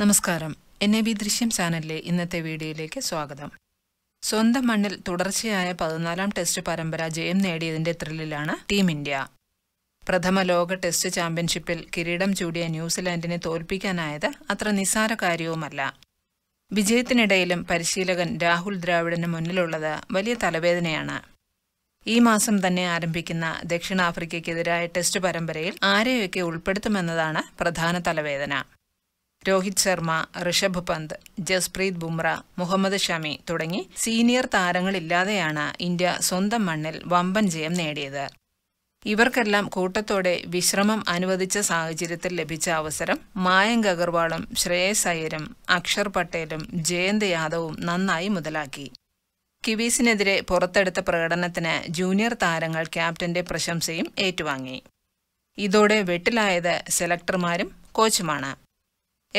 നമസ്കാരം N A B ദൃശ്യം ചാനലിലെ ഇന്നത്തെ വീഡിയോയിലേക്ക് സ്വാഗതം സ്വന്തം മണ്ണിൽ തുടർച്ചയായ പതിനാലാം ടെസ്റ്റ് പരമ്പര ജയം നേടിയതിന്റെ ത്രില്ലിലാണ് ടീം ഇന്ത്യ പ്രഥമ ലോക ടെസ്റ്റ് ചാമ്പ്യൻഷിപ്പിൽ കിരീടം ചൂടിയ ന്യൂസിലാൻഡിനെ തോൽപ്പിക്കാനായത് അത്ര നിസ്സാര കാര്യവുമല്ല വിജയത്തിനിടയിലും പരിശീലകൻ രാഹുൽ ദ്രാവിഡിന് മുന്നിലുള്ളത് വലിയ തലവേദനയാണ് ഈ മാസം തന്നെ ആരംഭിക്കുന്ന ദക്ഷിണാഫ്രിക്കയ്ക്കെതിരായ ടെസ്റ്റ് പരമ്പരയിൽ ആരെയൊക്കെ ഉൾപ്പെടുത്തുമെന്നതാണ് പ്രധാന തലവേദന രോഹിത് ശർമ്മ ഋഷഭ് പന്ത് ജസ്പ്രീത് ബുംറ മുഹമ്മദ് ഷമി തുടങ്ങി സീനിയർ താരങ്ങളില്ലാതെയാണ് ഇന്ത്യ സ്വന്തം മണ്ണിൽ വമ്പൻ ജയം നേടിയത് ഇവർക്കെല്ലാം കൂട്ടത്തോടെ വിശ്രമം അനുവദിച്ച സാഹചര്യത്തിൽ ലഭിച്ച അവസരം മായങ്ക് അഗർവാളും ശ്രേയസ് അയ്യരും അക്ഷർ പട്ടേലും ജയന്ത് യാദവും നന്നായി മുതലാക്കി കിവീസിനെതിരെ പുറത്തെടുത്ത പ്രകടനത്തിന് ജൂനിയർ താരങ്ങൾ ക്യാപ്റ്റന്റെ പ്രശംസയും ഏറ്റുവാങ്ങി ഇതോടെ വെട്ടിലായത് സെലക്ടർമാരും കോച്ചുമാണ്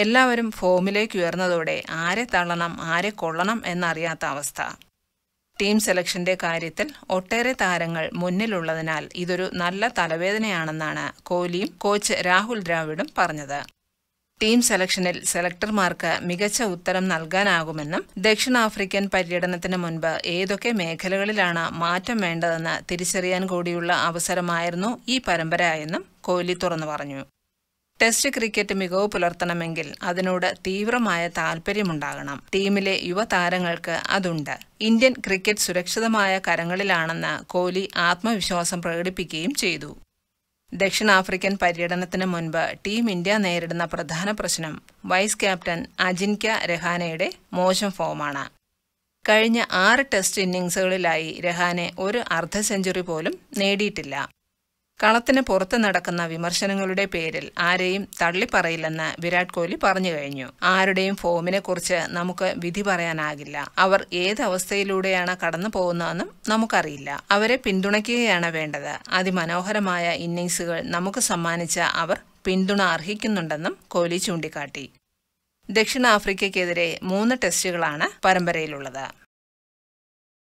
എല്ലാവരും ഫോമിലേക്ക് ഉയർന്നതോടെ ആരെ തള്ളണം ആരെ കൊള്ളണം എന്നറിയാത്ത അവസ്ഥ ടീം സെലക്ഷന്റെ കാര്യത്തിൽ ഒട്ടേറെ താരങ്ങൾ മുന്നിലുള്ളതിനാൽ ഇതൊരു നല്ല തലവേദനയാണെന്നാണ് കോഹ്ലിയും കോച്ച് രാഹുൽ ദ്രാവിഡും പറഞ്ഞത് ടീം സെലക്ഷനിൽ സെലക്ടർമാർക്ക് മികച്ച ഉത്തരം നൽകാനാകുമെന്നും ദക്ഷിണാഫ്രിക്കൻ പര്യടനത്തിന് മുൻപ് ഏതൊക്കെ മേഖലകളിലാണ് മാറ്റം വേണ്ടതെന്ന് തിരിച്ചറിയാൻ കൂടിയുള്ള അവസരമായിരുന്നു ഈ പരമ്പര എന്നും കോഹ്ലി തുറന്നു പറഞ്ഞു ടെസ്റ്റ് ക്രിക്കറ്റ് മികവ് പുലർത്തണമെങ്കിൽ അതിനോട് തീവ്രമായ താൽപ്പര്യമുണ്ടാകണം ടീമിലെ യുവതാരങ്ങൾക്ക് അതുണ്ട് ഇന്ത്യൻ ക്രിക്കറ്റ് സുരക്ഷിതമായ കരങ്ങളിലാണെന്ന് കോഹ്ലി ആത്മവിശ്വാസം പ്രകടിപ്പിക്കുകയും ചെയ്തു ദക്ഷിണാഫ്രിക്കൻ പര്യടനത്തിന് മുൻപ് ടീം ഇന്ത്യ നേരിടുന്ന പ്രധാന പ്രശ്നം വൈസ് ക്യാപ്റ്റൻ അജിൻക്യ രഹാനയുടെ മോശം ഫോമാണ് കഴിഞ്ഞ ആറ് ടെസ്റ്റ് ഇന്നിംഗ്സുകളിലായി രഹാനെ ഒരു അർദ്ധ സെഞ്ചുറി പോലും നേടിയിട്ടില്ല കളത്തിന് പുറത്ത് നടക്കുന്ന വിമർശനങ്ങളുടെ പേരിൽ ആരെയും തള്ളിപ്പറയില്ലെന്ന് വിരാട് കോഹ്ലി പറഞ്ഞു കഴിഞ്ഞു ആരുടെയും ഫോമിനെ കുറിച്ച് നമുക്ക് വിധി പറയാനാകില്ല അവർ ഏത് അവസ്ഥയിലൂടെയാണ് കടന്നു പോകുന്നതെന്നും നമുക്കറിയില്ല അവരെ പിന്തുണയ്ക്കുകയാണ് വേണ്ടത് അതിമനോഹരമായ ഇന്നിങ്സുകൾ നമുക്ക് സമ്മാനിച്ച അവർ പിന്തുണ അർഹിക്കുന്നുണ്ടെന്നും കോഹ്ലി ചൂണ്ടിക്കാട്ടി ദക്ഷിണാഫ്രിക്കയ്ക്കെതിരെ മൂന്ന് ടെസ്റ്റുകളാണ് പരമ്പരയിലുള്ളത്